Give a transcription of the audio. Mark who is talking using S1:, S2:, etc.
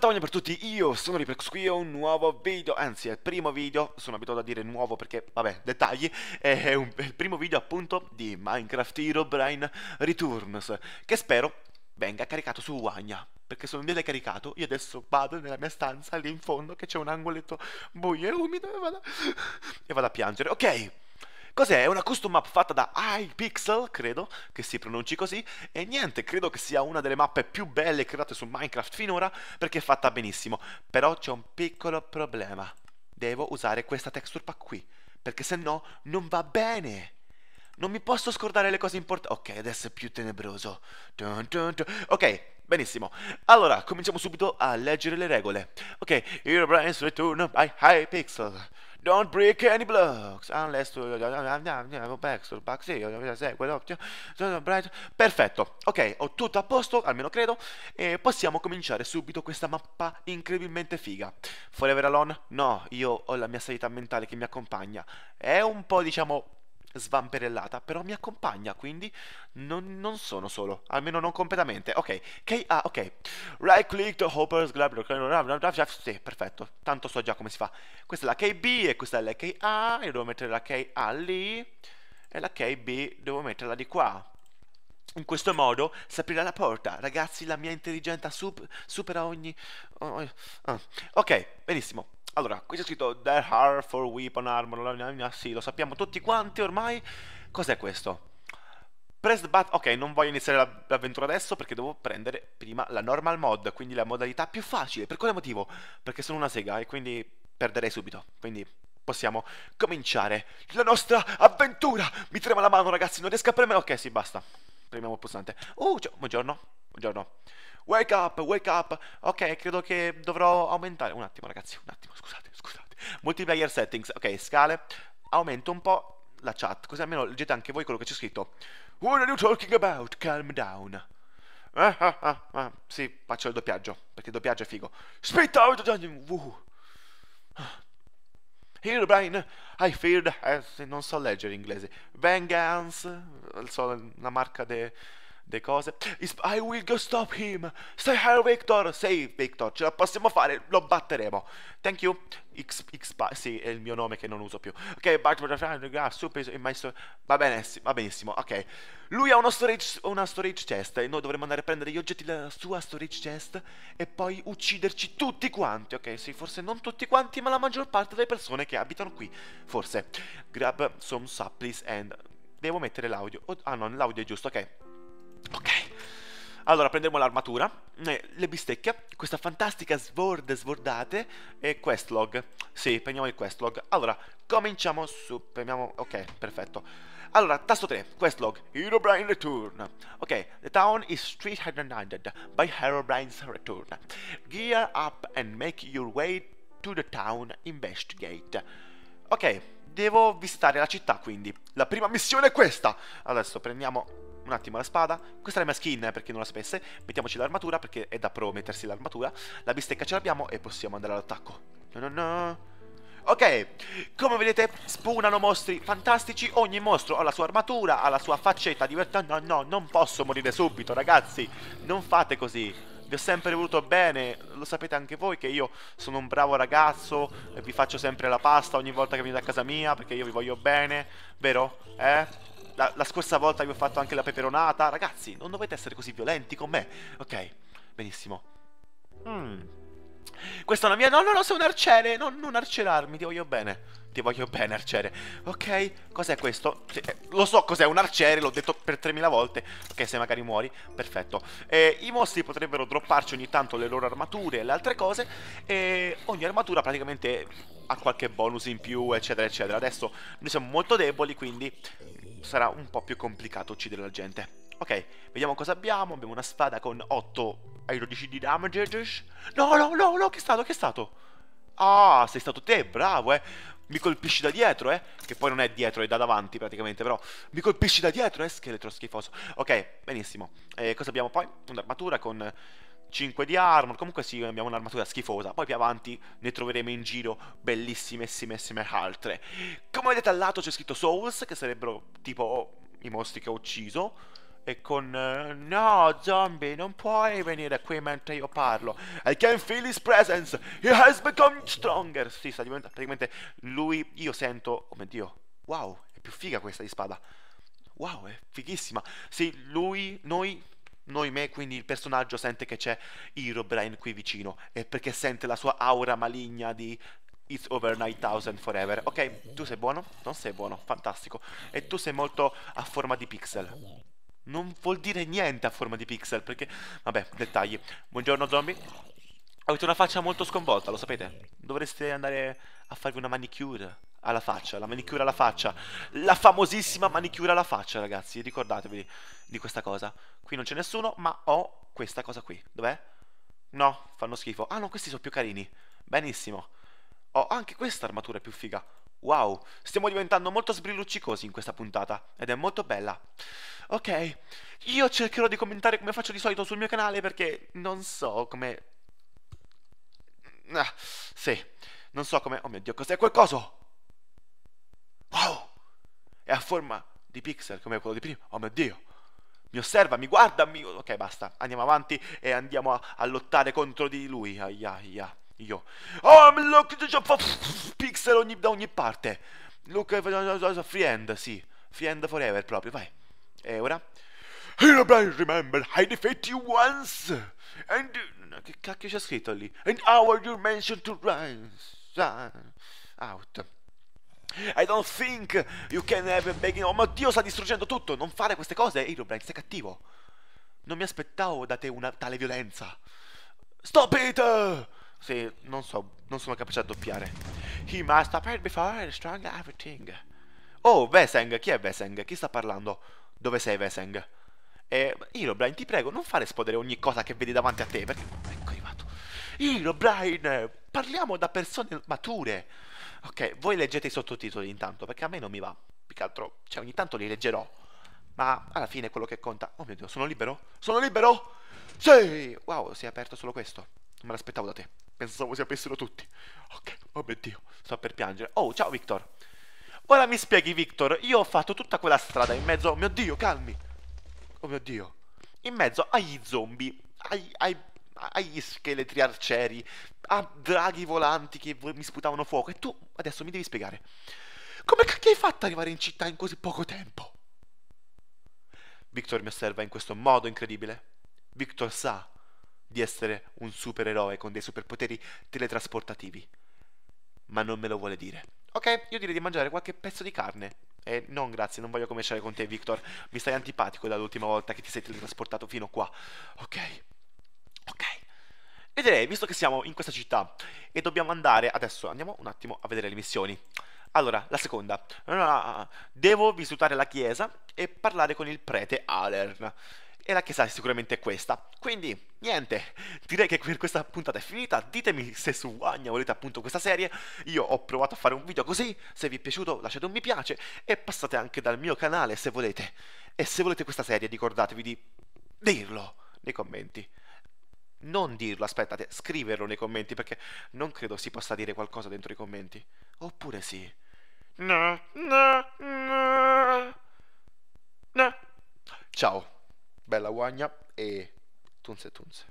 S1: Buongiorno per tutti, io sono Ripex qui ho un nuovo video, anzi è il primo video, sono abituato a dire nuovo perché, vabbè, dettagli, è, un, è il primo video appunto di Minecraft Hero Brain Returns, che spero venga caricato su Wagna, perché se non viene caricato io adesso vado nella mia stanza lì in fondo che c'è un angoletto buio e umido e vado, e vado a piangere, ok? Cos'è? È una custom map fatta da iPixel, credo che si pronunci così, e niente, credo che sia una delle mappe più belle create su Minecraft finora perché è fatta benissimo. Però c'è un piccolo problema. Devo usare questa texture pack qui, perché se no non va bene. Non mi posso scordare le cose importanti. Ok, adesso è più tenebroso. Dun dun dun. Ok, benissimo. Allora, cominciamo subito a leggere le regole. Ok, your Herobrine's Return by Hypixel. Pixel. Don't break any blocks unless to backstore, backstore, quello Perfetto, ok, ho tutto a posto, almeno credo, e possiamo cominciare subito questa mappa incredibilmente figa. Forever Alone? No, io ho la mia sanità mentale che mi accompagna. È un po', diciamo, svamperellata, però mi accompagna, quindi non, non, sono solo, almeno non completamente. Ok, K, ah, ok. Right click the hoppers, sì, perfetto, tanto so già come si fa. Questa è la KB e questa è la KA, io devo mettere la KA lì e la KB devo metterla di qua. In questo modo si aprirà la porta. Ragazzi, la mia intelligenza sup supera ogni... Oh, oh. Ah. Ok, benissimo. Allora, qui c'è scritto There are for weapon armor, la, la, la, sì, lo sappiamo tutti quanti ormai. Cos'è questo? Press button... Ok, non voglio iniziare l'avventura adesso perché devo prendere prima la normal mod, quindi la modalità più facile. Per quale motivo? Perché sono una sega e quindi perderei subito. Quindi possiamo cominciare la nostra avventura! Mi trema la mano ragazzi, non riesco a premere... Ok, sì, basta. Premiamo il pulsante. Uh, buongiorno. Buongiorno. Wake up, wake up. Ok, credo che dovrò aumentare. Un attimo, ragazzi, un attimo, scusate, scusate. Multiplayer settings. Ok, scale. Aumento un po' la chat, così almeno leggete anche voi quello che c'è scritto. What are you talking about? Calm down. Ah, ah, ah, ah. Sì, faccio il doppiaggio, perché il doppiaggio è figo. Spit out uh. Here, Brian, I feared... Eh, non so leggere in inglese. Vengeance, so, la marca de le cose. I will go stop him. Stay here, Victor. Save Victor. Ce la possiamo fare. Lo batteremo. Thank you. X, X, sì, è il mio nome che non uso più. Ok, Bart, super, maestro. Va bene, sì, va benissimo. Ok. Lui ha uno storage, una storage chest e noi dovremmo andare a prendere gli oggetti della sua storage chest e poi ucciderci tutti quanti. Ok, sì, forse non tutti quanti, ma la maggior parte delle persone che abitano qui. Forse. Grab some supplies and... Devo mettere l'audio. Oh, ah no, l'audio è giusto, ok. Ok. Allora prendiamo l'armatura, eh, le bistecche, questa fantastica svorde svordate e questlog. Sì, prendiamo il questlog. Allora, cominciamo su... Premiamo... Ok, perfetto. Allora, tasto 3, questlog, Herobrine Return. Ok, the town is street handed by Herobrine's Return. Gear up and make your way to the town investigate. Ok, devo visitare la città quindi. La prima missione è questa. Adesso prendiamo un attimo la spada, questa è la mia skin eh, per chi non la sapesse, mettiamoci l'armatura perché è da pro mettersi l'armatura, la bistecca ce l'abbiamo e possiamo andare all'attacco. No, no, no. Ok, come vedete spunano mostri fantastici, ogni mostro ha la sua armatura, ha la sua faccetta divertente, no no, non posso morire subito ragazzi, non fate così, vi ho sempre voluto bene, lo sapete anche voi che io sono un bravo ragazzo, e vi faccio sempre la pasta ogni volta che venite a casa mia perché io vi voglio bene, vero? Eh? la, la scorsa volta vi ho fatto anche la peperonata. Ragazzi, non dovete essere così violenti con me. Ok, benissimo. Mm. Questa è una mia... No, no, no, sei un arciere! No, non arcerarmi, ti voglio bene. Ti voglio bene, arciere. Ok, cos'è questo? Eh, lo so cos'è, un arciere, l'ho detto per 3000 volte. Ok, se magari muori, perfetto. Eh, I mostri potrebbero dropparci ogni tanto le loro armature e le altre cose. E ogni armatura praticamente ha qualche bonus in più, eccetera, eccetera. Adesso noi siamo molto deboli, quindi sarà un po' più complicato uccidere la gente. Ok, vediamo cosa abbiamo. Abbiamo una spada con 8 ai 12 di damage. No, no, no, no, che è stato, che è stato? Ah, sei stato te, bravo, eh. Mi colpisci da dietro, eh. Che poi non è dietro, è da davanti praticamente, però. Mi colpisci da dietro, eh, scheletro schifoso. Ok, benissimo. Eh, cosa abbiamo poi? Un'armatura con... 5 di armor, comunque sì, abbiamo un'armatura schifosa, poi più avanti ne troveremo in giro bellissimessimessime altre. Come vedete al lato c'è scritto Souls, che sarebbero tipo oh, i mostri che ho ucciso e con no zombie non puoi venire qui mentre io parlo I can feel his presence he has become stronger si sì, sta diventando praticamente lui io sento oh mio dio wow è più figa questa di spada wow è fighissima sì lui noi noi me quindi il personaggio sente che c'è Herobrine qui vicino e perché sente la sua aura maligna di It's over 9000 forever. Ok, tu sei buono? Non sei buono, fantastico. E tu sei molto a forma di pixel. Non vuol dire niente a forma di pixel, perché... Vabbè, dettagli. Buongiorno zombie. Avete una faccia molto sconvolta, lo sapete? Dovreste andare a farvi una manicure alla faccia, la manicure alla faccia. La famosissima manicure alla faccia, ragazzi. Ricordatevi di questa cosa. Qui non c'è nessuno, ma ho questa cosa qui. Dov'è? No, fanno schifo. Ah no, questi sono più carini. Benissimo. Oh, anche questa armatura è più figa. Wow, stiamo diventando molto sbrilluccicosi in questa puntata, ed è molto bella. Ok, io cercherò di commentare come faccio di solito sul mio canale perché non so come... Ah, sì, non so come... Oh mio Dio, cos'è quel coso? Wow, è a forma di pixel come quello di prima. Oh mio Dio, mi osserva, mi guarda, mi... Ok, basta, andiamo avanti e andiamo a, a lottare contro di lui. Aia, aia. I jo. Oh, look, pixel ogni, da ogni parte. Look, eh, friend, sì. Friend forever proprio, vai. E ora? Herobrine remember, I defeat you once. And... Che cacchio c'è scritto lì? And you mentioned to rise ah, out. I don't think you can have a begging. Oh, ma Dio sta distruggendo tutto. Non fare queste cose, Herobrine, sei cattivo. Non mi aspettavo da te una tale violenza. Stop it! Sì, non so, non sono capace a doppiare. He must appear before strong everything. Oh, Veseng, chi è Veseng? Chi sta parlando? Dove sei Veseng? Eh, Irobrine, ti prego, non fare esplodere ogni cosa che vedi davanti a te, perché... Ecco, arrivato. Herobrine, parliamo da persone mature. Ok, voi leggete i sottotitoli intanto, perché a me non mi va. Più che altro, cioè ogni tanto li leggerò. Ma alla fine quello che conta... Oh mio Dio, sono libero? Sono libero? Sì! Wow, si è aperto solo questo. Non me l'aspettavo da te. Pensavo si sapessero tutti. Ok, oh mio Dio, sto per piangere. Oh, ciao Victor. Ora mi spieghi, Victor. Io ho fatto tutta quella strada in mezzo... Oh mio Dio, calmi. Oh mio Dio. In mezzo agli zombie, ai, ai, agli scheletri arcieri, a draghi volanti che mi sputavano fuoco. E tu adesso mi devi spiegare. Come cacchio hai fatto ad arrivare in città in così poco tempo? Victor mi osserva in questo modo incredibile. Victor sa di essere un supereroe con dei superpoteri teletrasportativi. Ma non me lo vuole dire. Ok, io direi di mangiare qualche pezzo di carne. E eh, non grazie, non voglio commerciare con te, Victor. Mi stai antipatico dall'ultima volta che ti sei teletrasportato fino qua. Ok. Ok. E direi, visto che siamo in questa città e dobbiamo andare... Adesso andiamo un attimo a vedere le missioni. Allora, la seconda. Devo visitare la chiesa e parlare con il prete Alern e la chiesa è sicuramente questa. Quindi, niente, direi che per questa puntata è finita, ditemi se su Wagna volete appunto questa serie, io ho provato a fare un video così, se vi è piaciuto lasciate un mi piace e passate anche dal mio canale se volete. E se volete questa serie ricordatevi di dirlo nei commenti. Non dirlo, aspettate, scriverlo nei commenti perché non credo si possa dire qualcosa dentro i commenti. Oppure sì. No, no, no. No. Ciao. Bella guagna e tunze tunze.